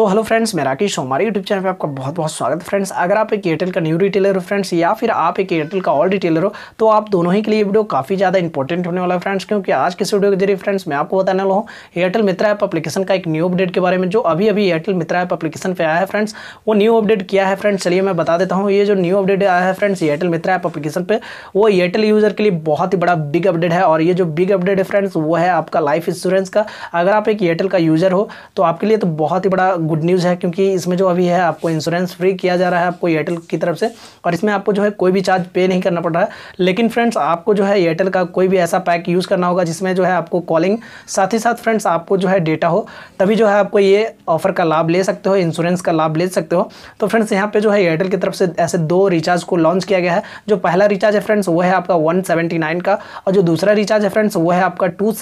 तो hello friends मैं राकेश हमारे यूट्यूब चैनल पे आपका बहुत बहुत स्वागत है फ्रेंड्स अगर आप एक एयरटेल का न्यू रिटेलर हो फ्रेंड्स या फिर आप एक एयरटेल का ऑल रिटेलर हो तो आप दोनों ही के लिए वीडियो काफ़ी ज़्यादा इंपॉर्टेंट होने वाला है फ्रेंड्स क्योंकि आज के वीडियो के जरिए फ्रेंड्स मैं आपको बताने वाला हूँ एयरटेल मित्र ऐप अपलीकेशन का एक न्यू अपडेट के बारे में जो अभी अभी एयरटेल मित्र ऐप अपलीकेशन पर आया है फ्रेंड्स वो न्यू अपडेट किया है फ्रेंड्स चलिए मैं बता देता हूँ ये जो न्यू अपडेट आया है फ्रेंड्स एयरटेल मित्र ऐप अपलीकेशन पर वो एयरटेल यूज़र के लिए बहुत ही बड़ा बिग अपडेट है और ये जो बिग अपडेट है फ्रेंड्स वो है आपका लाइफ इंश्योरेंस का अगर आप एक एयरटेल का यूज़र हो तो आपके लिए तो बहुत ही बड़ा गुड न्यूज़ है क्योंकि इसमें जो अभी है आपको इंश्योरेंस फ्री किया जा रहा है आपको एयरटेल की तरफ से और इसमें आपको जो है कोई भी चार्ज पे नहीं करना पड़ रहा है लेकिन फ्रेंड्स आपको जो है एयरटेल का कोई भी ऐसा पैक यूज़ करना होगा जिसमें जो है आपको कॉलिंग साथ ही साथ फ्रेंड्स आपको जो है डेटा हो तभी जो है आपको ये ऑफर का लाभ ले सकते हो इंश्योरेंस का लाभ ले सकते हो तो फ्रेंड्स यहाँ पर जो है एयरटेल की तरफ से ऐसे दो रिचार्ज को लॉन्च किया गया है जो पहला रिचार्ज है फ्रेंड्स वो है आपका वन का और जो दूसरा रिचार्ज है फ्रेंड्स वो है आपका टू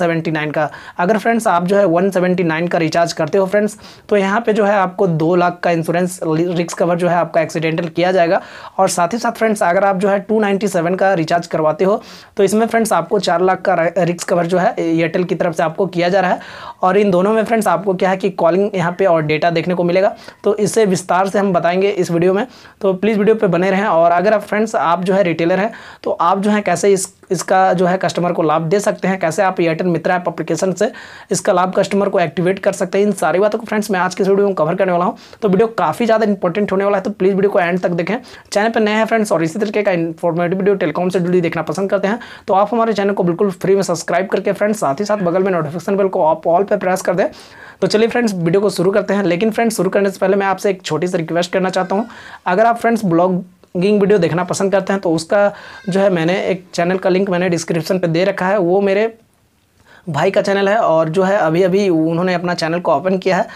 का अगर फ्रेंड्स आप जो है वन का रिचार्ज करते हो फ्रेंड्स तो यहाँ पे जो है आपको दो लाख का इंश्योरेंस रिक्स कवर जो है आपका एक्सीडेंटल किया जाएगा और साथ ही साथ फ्रेंड्स अगर आप जो है टू का रिचार्ज करवाते हो तो इसमें फ्रेंड्स आपको चार लाख का रिक्स कवर जो है एयरटेल की तरफ से आपको किया जा रहा है और इन दोनों में फ्रेंड्स आपको क्या है कि कॉलिंग यहाँ पर और डेटा देखने को मिलेगा तो इससे विस्तार से हम बताएंगे इस वीडियो में तो प्लीज़ वीडियो पर बने रहें और अगर आप फ्रेंड्स आप जो है रिटेलर हैं तो आप जो है कैसे इस इसका जो है कस्टमर को लाभ दे सकते हैं कैसे आप एयरटेल मित्र ऐप अपलीकेशन से इसका लाभ कस्टमर को एक्टिवेट कर सकते हैं इन सारी बातों को फ्रेंड्स मैं आज की वीडियो में कवर करने वाला हूँ तो वीडियो काफ़ी ज़्यादा इंपॉर्टेंट होने वाला है तो प्लीज़ वीडियो को एंड तक देखें चैनल पर नए हैं फ्रेंड्स और इसी तरीके का इन्फॉर्मेटिव वीडियो टेलीकॉम से जुड़ी देखना पसंद करते हैं तो आप हमारे चैनल को बिल्कुल फ्री में सब्सक्राइब करके फ्रेंड्स साथ ही साथ बगल में नोटिफिकेशन बिल को आप ऑल पर प्रेस कर दें तो चलिए फ्रेंड्स वीडियो को शुरू करते हैं लेकिन फ्रेंड्स शुरू करने से पहले मैं आपसे एक छोटी सी रिक्वेस्ट करना चाहता हूँ अगर आप फ्रेंड्स ब्लॉग गिंग वीडियो देखना पसंद करते हैं तो उसका जो है मैंने एक चैनल का लिंक मैंने डिस्क्रिप्शन पर दे रखा है वो मेरे भाई का चैनल है और जो है अभी अभी उन्होंने अपना चैनल को ओपन किया है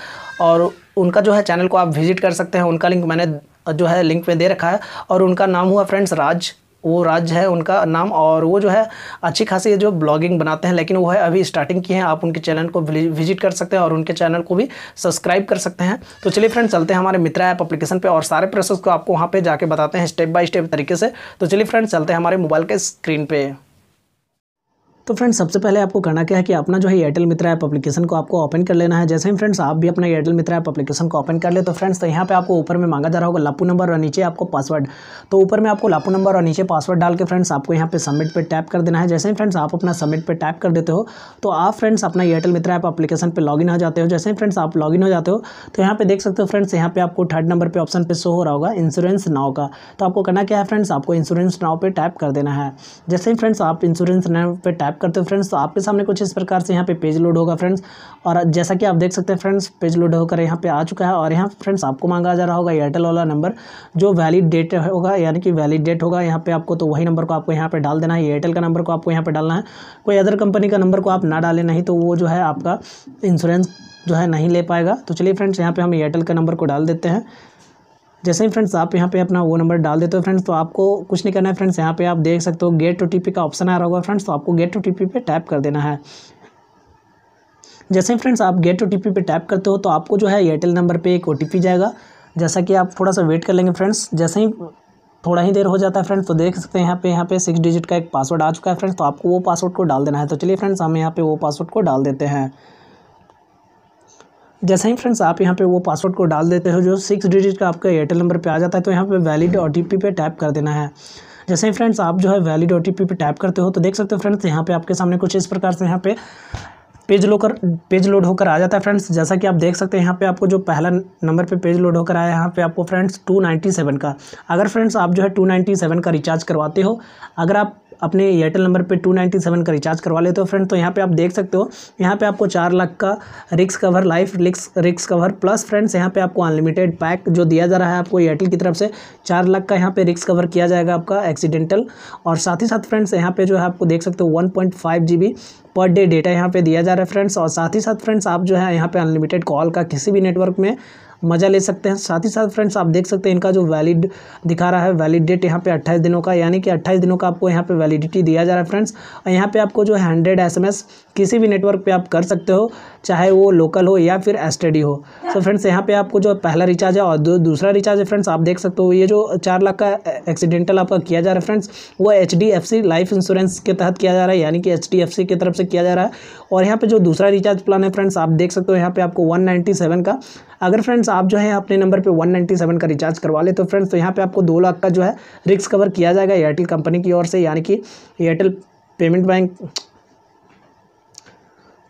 और उनका जो है चैनल को आप विजिट कर सकते हैं उनका लिंक मैंने जो है लिंक में दे रखा है और उनका नाम हुआ फ्रेंड्स राज वो राज्य है उनका नाम और वो जो है अच्छी खासी जो ब्लॉगिंग बनाते हैं लेकिन वो है अभी स्टार्टिंग की है आप उनके चैनल को विजिट कर सकते हैं और उनके चैनल को भी सब्सक्राइब कर सकते हैं तो चलिए फ्रेंड चलते हैं हमारे मित्रा ऐप अप्लीकेशन पर और सारे प्रोसेस को आपको वहाँ पर जाके बताते हैं स्टेप बाई स्टेप तरीके से तो चलिए फ्रेंड चलते हैं हमारे मोबाइल के स्क्रीन पर तो फ्रेंड्स सबसे पहले आपको करना क्या है कि अपना जो है एयरटेल मित्र ऐप एप्लीकेशन को आपको ओपन कर लेना है जैसे ही फ्रेंड्स आप भी अपना एयरटेल मित्र ऐप एप्लीकेशन को ओपन कर ले तो फ्रेंड्स तो यहाँ पे आपको ऊपर में मांगा जा रहा होगा लापू नंबर और नीचे आपको पासवर्ड तो ऊपर में आपको लापू नंबर और नीचे पासवर्ड डाल के फ्रेंड्स आपको यहाँ पे सबमिट पर टैप कर देना है जैसे ही फ्रेंड्स आप अपना सबमिट पर टैप कर देते हो तो आप फ्रेंड्स अपना एयरटेल मित्र ऐप अपलीकेशन पर लॉगिन हो जाते हो जैसे ही फ्रेंड्स आप लॉगिन हो जाते हो तो यहाँ पे देख सकते हो फ्रेंड्स यहाँ पे आपको थर्ड नंबर पर ऑप्शन पर शो हो रहा होगा इंश्योरेंस नाव का तो आपको करना क्या है फ्रेंड्स आपको इंश्योरेंस नाव पर टैप कर देना है जैसे ही फ्रेंड्स आप इंश्योरेंस नाव पर टैप टाइप करते हो फ्रेंड्स तो आपके सामने कुछ इस प्रकार से यहाँ पे पेज लोड होगा फ्रेंड्स और जैसा कि आप देख सकते हैं फ्रेंड्स पेज लोड होकर यहाँ पे आ चुका है और यहाँ फ्रेंड्स आपको मांगा जा रहा होगा एयरटेल वाला नंबर जो वैलिड डेट होगा यानी कि वैलिड डेट होगा यहाँ पे आपको तो वही नंबर को आपको यहाँ पे डाल देना है एयरटेल का नंबर को आपको यहाँ पे डालना है कोई अदर कंपनी का नंबर को आप ना डालें नहीं तो वो जो है आपका इंश्योरेंस जो है नहीं ले पाएगा तो चलिए फ्रेंड्स यहाँ पे हम एयरटेल का नंबर को डाल देते हैं जैसे ही फ्रेंड्स आप यहाँ पे अपना वो नंबर डाल देते हो फ्रेंड्स तो आपको कुछ नहीं करना है फ्रेंड्स यहाँ पे आप देख सकते हो गेट टू टी का ऑप्शन आ रहा होगा फ्रेंड्स तो आपको गेट टू टी पे टैप कर देना है जैसे ही फ्रेंड्स आप गेट टू टी पे टैप करते हो तो आपको जो है एयरटेल नंबर पर एक ओ जाएगा जैसा कि आप थोड़ा सा वेट कर लेंगे फ्रेंड्स जैसे ही थोड़ा ही देर हो जाता है फ्रेंड्स तो देख सकते हैं यहाँ पे यहाँ पे सिक्स डिजिट का एक पासवर्ड आ चुका है फ्रेंड्स तो आपको वो पासवर्ड को डाल देना है तो चलिए फ्रेंड्स हम यहाँ पे वो पासवर्ड को डाल देते हैं जैसे ही फ्रेंड्स आप यहाँ पे वो पासवर्ड को डाल देते हो जो सिक्स डिजिट का आपका एयरटेल नंबर पे आ जाता है तो यहाँ पे वैलिड ओ टी पे टैप कर देना है जैसे ही फ्रेंड्स आप जो है वैलिड ओ पे टैप करते हो तो देख सकते हो फ्रेंड्स यहाँ पे आपके सामने कुछ इस प्रकार से यहाँ पे पेज लोकर पेज लोड होकर आ जाता है फ्रेंड्स जैसा कि आप देख सकते हैं यहाँ पे आपको जो पहला नंबर पे पेज लोड होकर आया है यहाँ पे आपको फ्रेंड्स 297 का अगर फ्रेंड्स आप जो है 297 का रिचार्ज करवाते हो अगर आप अपने एयरटेल नंबर पे 297 का रिचार्ज करवा लेते हो फ्रेंड तो यहाँ पे आप देख सकते हो यहाँ पे आपको चार लाख का रिक्स कवर लाइफ रिक्स रिक्स कवर प्लस फ्रेंड्स यहाँ पे आपको अनलिमिटेड पैक जो दिया जा रहा है आपको एयरटेल की तरफ से चार लाख का यहाँ पे रिक्स कवर किया जाएगा आपका एक्सीडेंटल और साथ ही साथ फ्रेंड्स यहाँ पे जो है आपको देख सकते हो one point per day data यहाँ पे दिया जा रहा है फ्रेंड्स और साथ ही साथ फ्रेंड्स आप जो है यहाँ पे अनलिमिटेड कॉल का किसी भी नेटवर्क में मज़ा ले सकते हैं साथ ही साथ फ्रेंड्स आप देख सकते हैं इनका जो वैलिड दिखा रहा है वैलिड डेट यहाँ पे 28 दिनों का यानी कि 28 दिनों का आपको यहाँ पे वैलिडिटी दिया जा रहा है फ्रेंड्स और यहाँ पे आपको जो है हंड्रेड एस किसी भी नेटवर्क पे आप कर सकते हो चाहे वो लोकल हो या फिर एस हो सो फ्रेंड्स यहाँ पे आपको जो पहला रिचार्ज है और दो दूसरा रिचार्ज है फ्रेंड्स आप देख सकते हो ये जो चार लाख का एक्सीडेंटल आपका किया जा रहा है फ्रेंड्स वो एच लाइफ इंश्योरेंस के तहत किया जा रहा है यानी कि एच की तरफ से किया जा रहा है और यहाँ पर जो दूसरा रिचार्ज प्लान है फ्रेंड्स आप देख सकते हो यहाँ पर आपको वन का अगर फ्रेंड्स आप जो है अपने नंबर पर वन का रिचार्ज करवा ले तो फ्रेंड्स तो यहाँ पर आपको दो लाख का जो है रिक्स कवर किया जाएगा एयरटेल कंपनी की ओर से यानी कि एयरटेल पेमेंट बैंक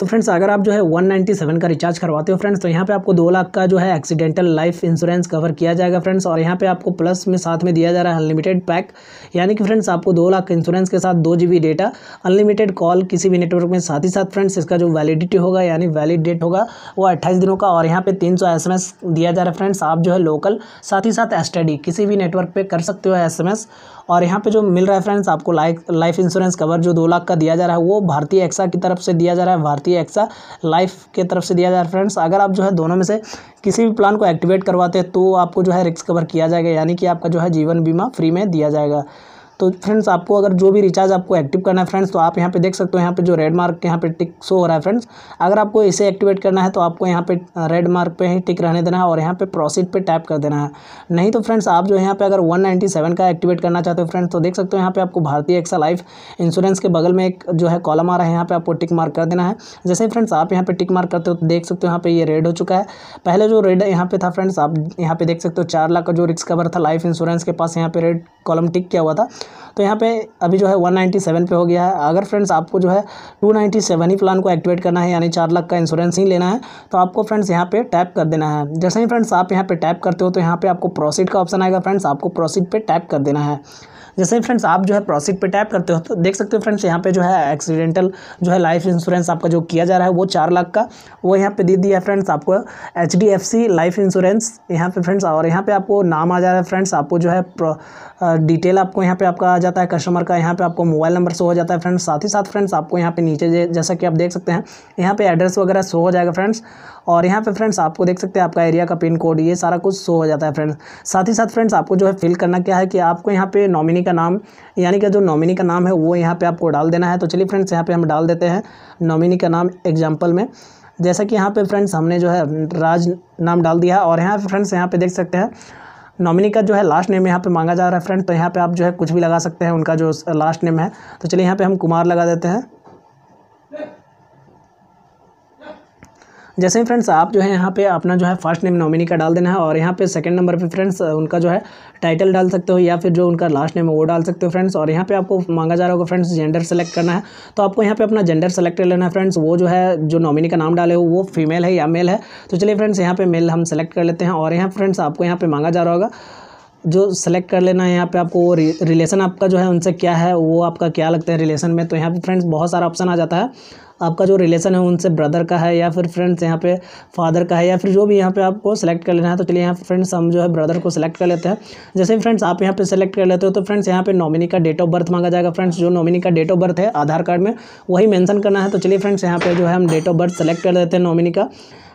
तो फ्रेंड्स अगर आप जो है 197 का रिचार्ज करवाते हो फ्रेंड्स तो यहाँ पे आपको दो लाख का जो है एक्सीडेंटल लाइफ इंश्योरेंस कवर किया जाएगा फ्रेंड्स और यहाँ पे आपको प्लस में साथ में दिया जा रहा है अनलिमिटेड पैक यानी कि फ्रेंड्स आपको दो लाख इंश्योरेंस के साथ दो जी डेटा अनलिमिटेड कॉल किसी भी नेटवर्क में साथ ही साथ फ्रेंड्स इसका जो वैलिडिटी होगा यानी वैलिड डेट होगा वो अट्ठाईस दिनों का और यहाँ पर तीन सौ दिया जा रहा है फ्रेंड्स आप जो है लोकल साथ ही साथ एस किसी भी नेटवर्क पर कर सकते हो एस और यहाँ पे जो मिल रहा है फ्रेंड्स आपको लाइफ इंश्योरेंस कवर जो दो लाख का दिया जा रहा है वो भारतीय एक्सा की तरफ से दिया जा रहा है भारतीय कि एक्सा लाइफ के तरफ से दिया जा रहा है फ्रेंड्स अगर आप जो है दोनों में से किसी भी प्लान को एक्टिवेट करवाते हैं तो आपको जो है रिक्स कवर किया जाएगा यानी कि आपका जो है जीवन बीमा फ्री में दिया जाएगा तो फ्रेंड्स आपको अगर जो भी रिचार्ज आपको एक्टिव करना है फ्रेंड्स तो आप यहाँ पे देख सकते हो यहाँ पे जो रेड मार्क यहाँ पे टिक शो हो रहा है फ्रेंड्स अगर आपको इसे एक्टिवेट करना है तो आपको यहाँ पे रेड मार्क पे ही टिक रहने देना है और यहाँ पे प्रोसीड पे टैप कर देना है नहीं तो फ्रेंड्स आप जो यहाँ पे अगर वन का एक्टिवेट करना चाहते हो फ्रेंड्स तो देख सकते हो यहाँ पे आपको भारतीय एक्सा लाइफ इंश्योरेंस के बगल में एक जो है कॉलम आ रहा है यहाँ पे आपको टिक मार्क कर देना है जैसे फ्रेंड्स आप यहाँ पे टिक मार्क करते हो तो देख सकते हो यहाँ पे ये रेड हो चुका है पहले जो रेड यहाँ पे था फ्रेंड्स आप यहाँ पे देख सकते हो चार लाख का जो रिक्स कवर था लाइफ इंश्योरेंस के पास यहाँ पे रेड कॉलम टिक किया हुआ था तो यहाँ पे अभी जो है 197 पे हो गया है अगर फ्रेंड्स आपको जो है 297 ही प्लान को एक्टिवेट करना है यानी चार लाख का इंश्योरेंस ही लेना है तो आपको फ्रेंड्स यहाँ पे टैप कर देना है जैसे ही फ्रेंड्स आप यहाँ पे टैप करते हो तो यहाँ पे आपको प्रोसीड का ऑप्शन आएगा फ्रेंड्स आपको प्रोसीड पे टैप कर देना है जैसे फ्रेंड्स आप जो है प्रोसीड पे टैप करते हो तो देख सकते हो फ्रेंड्स यहाँ पे जो है एक्सीडेंटल जो है लाइफ इंश्योरेंस आपका जो किया जा रहा है वो चार लाख का वो यहाँ पे दे दिया है फ्रेंड्स आपको H D F C life insurance यहाँ पे फ्रेंड्स और यहाँ पे आपको नाम आ जा रहा है फ्रेंड्स आपको जो है डिटेल आपको यहाँ पे आपका आ जाता है कस्टमर का यहाँ पे आपको मोबाइल नंबर शो हो जाता है फ्रेंड्स साथ ही साथ फ्रेंड्स आपको यहाँ पे नीचे जैसा कि आप देख सकते हैं यहाँ पे एड्रेस वगैरह शो हो जाएगा फ्रेंड्स और यहाँ पे फ्रेंड्स आपको देख सकते हैं आपका एरिया का पिन कोड ये सारा कुछ शो हो जाता है फ्रेंड्स साथ ही साथ फ्रेंड्स आपको जो है फिल करना क्या है कि आपको यहाँ पे नॉमिनी नॉमिनी का नाम यानी कि जो नॉमिनी का नाम है वो यहाँ पे आपको डाल देना है तो चलिए फ्रेंड्स यहाँ पे हम डाल देते हैं नॉमिनी का नाम एग्जाम्पल में जैसा कि यहाँ पे फ्रेंड्स हमने जो है राज नाम डाल दिया है और यहाँ फ्रेंड्स यहाँ पे देख सकते हैं नॉमिनी का जो है लास्ट नेम यहाँ पे मांगा जा रहा है फ्रेंड तो यहाँ पे आप जो है कुछ भी लगा सकते हैं उनका जो लास्ट नेम है तो चलिए यहाँ पे हम कुमार लगा देते हैं जैसे ही फ्रेंड्स आप जो है यहाँ पे अपना जो है फर्स्ट नेम नॉमिनी का डाल देना है और यहाँ पे सेकंड नंबर पे फ्रेंड्स उनका जो है टाइटल डाल सकते हो या फिर जो उनका लास्ट नेम है वो डाल सकते हो फ्रेंड्स और यहाँ पे आपको मांगा जा रहा होगा फ्रेंड्स जेंडर सेलेक्ट करना है तो आपको यहाँ पे अपना जेंडर सेलेक्ट कर लेना है फ्रेंड्स वो जो है जो नॉमिनी का नाम डाले हो वो फीमेल है या मेल है तो चलिए फ्रेंड्स यहाँ पे मेल हम सेलेक्ट कर लेते हैं और यहाँ फ्रेंड्स आपको यहाँ पे मांगा जा रहा होगा जो सेलेक्ट कर लेना है यहाँ पे आपको वो रिलेशन आपका जो है उनसे क्या है वो आपका क्या लगता है रिलेशन में तो यहाँ पे फ्रेंड्स बहुत सारा ऑप्शन आ जाता है आपका जो रिलेशन है उनसे ब्रदर का है या फिर फ्रेंड्स यहाँ पे फादर का है या फिर जो भी यहाँ पे आपको सेलेक्ट कर लेना है तो चलिए यहाँ फ्रेंड्स हम जो है ब्रदर को सेलेक्ट कर लेते हैं जैसे फ्रेंड्स आप यहाँ पे सेलेक्ट कर लेते हो तो फ्रेंड्स यहाँ पे नॉमिनी का डेट ऑफ बर्थ मांगा जाएगा फ्रेंड्स जो नॉमिनी का डेट ऑफ बर्थ है आधार कार्ड में वही मैंशन करना है तो चलिए फ्रेंड्स यहाँ पे जो है हम डेट ऑफ बर्थ सेलेक्ट कर लेते हैं नॉमिनी का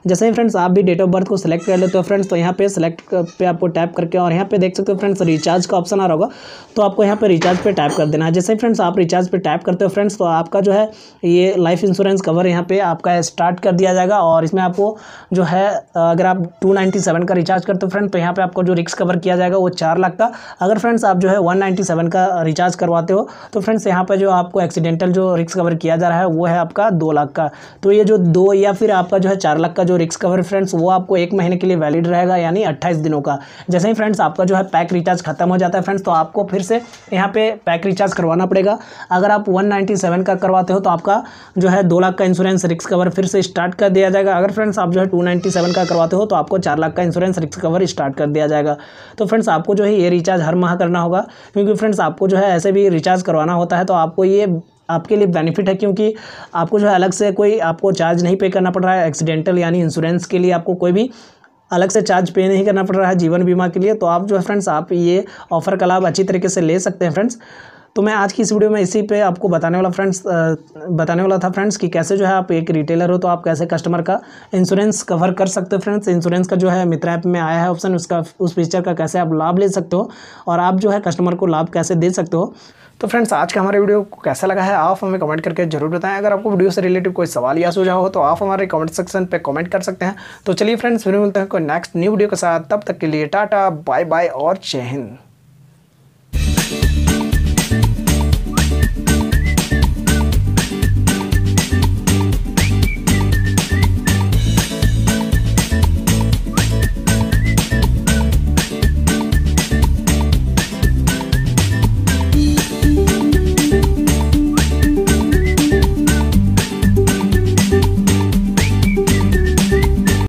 जैसे ही फ्रेंड्स आप भी डेट ऑफ बर्थ को सिलेक्ट कर लेते हो फ्रेंड्स तो यहाँ पे सिलेक्ट पे आपको टैप करके और यहाँ पे देख सकते हो फ्रेंड्स रिचार्ज का ऑप्शन आ रहा होगा तो आपको यहाँ पे रिचार्ज पे टैप कर देना है जैसे ही फ्रेंड्स आप रिचार्ज पे टैप करते हो फ्रेंड्स तो आपका जो है ये लाइफ इंश्योरेंस कवर यहाँ पे आपका स्टार्ट कर दिया जाएगा और इसमें आपको जो है अगर आप टू का रिचार्ज करते हो फ्रेंड तो यहाँ पर आपको जो रिक्स कवर किया जाएगा वो चार लाख का अगर फ्रेंड्स आप जो है वन का रिचार्ज करवाते हो तो फ्रेंड्स यहाँ पर जो आपको एक्सीडेंटल जो रिक्स कवर किया जा रहा है वो है आपका दो लाख का तो ये जो दो या फिर आपका जो है चार लाख का जो रिक्स कवर फ्रेंड्स वो आपको एक महीने के लिए वैलिड रहेगा यानी अट्ठाईस दिनों का जैसे ही फ्रेंड्स आपका जो है पैक रिचार्ज खत्म हो जाता है फ्रेंड्स तो आपको फिर से यहाँ पे पैक रिचार्ज करवाना पड़ेगा अगर आप 197 का करवाते हो तो आपका जो है दो लाख का इंश्योरेंस रिक्स कवर फिर से स्टार्ट कर दिया जाएगा अगर फ्रेंड्स आप जो है टू का करवाते हो तो आपको चार लाख का इंश्योरेंस रिक्स कवर स्टार्ट कर दिया जाएगा तो फ्रेंड्स आपको जो है ये रिचार्ज हर माह करना होगा क्योंकि फ्रेंड्स आपको जो है ऐसे भी रिचार्ज करवाना होता है तो आपको ये आपके लिए बेनिफिट है क्योंकि आपको जो है अलग से कोई आपको चार्ज नहीं पे करना पड़ रहा है एक्सीडेंटल यानी इंश्योरेंस के लिए आपको कोई भी अलग से चार्ज पे नहीं करना पड़ रहा है जीवन बीमा के लिए तो आप जो है फ्रेंड्स आप ये ऑफ़र का लाभ अच्छी तरीके से ले सकते हैं फ्रेंड्स तो मैं आज की इस वीडियो में इसी पे आपको बताने वाला फ्रेंड्स बताने वाला था फ्रेंड्स कि कैसे जो है आप एक रिटेलर हो तो आप कैसे कस्टमर का इंश्योरेंस कवर कर सकते हो फ्रेंड्स इंश्योरेंस का जो है मित्र ऐप में आया है ऑप्शन उसका उस फीचर का कैसे आप लाभ ले सकते हो और आप जो है कस्टमर को लाभ कैसे दे सकते हो तो फ्रेंड्स आज का हमारे वीडियो को कैसा लगा है आप हमें कमेंट करके जरूर बताएं अगर आपको वीडियो से रिलेटेड कोई सवाल या सुझाव हो तो आप हमारे कमेंट सेक्शन पे कमेंट कर सकते हैं तो चलिए फ्रेंड्स फिर मिलते हैं कोई नेक्स्ट न्यू वीडियो के साथ तब तक के लिए टाटा बाय बाय और जय हिंद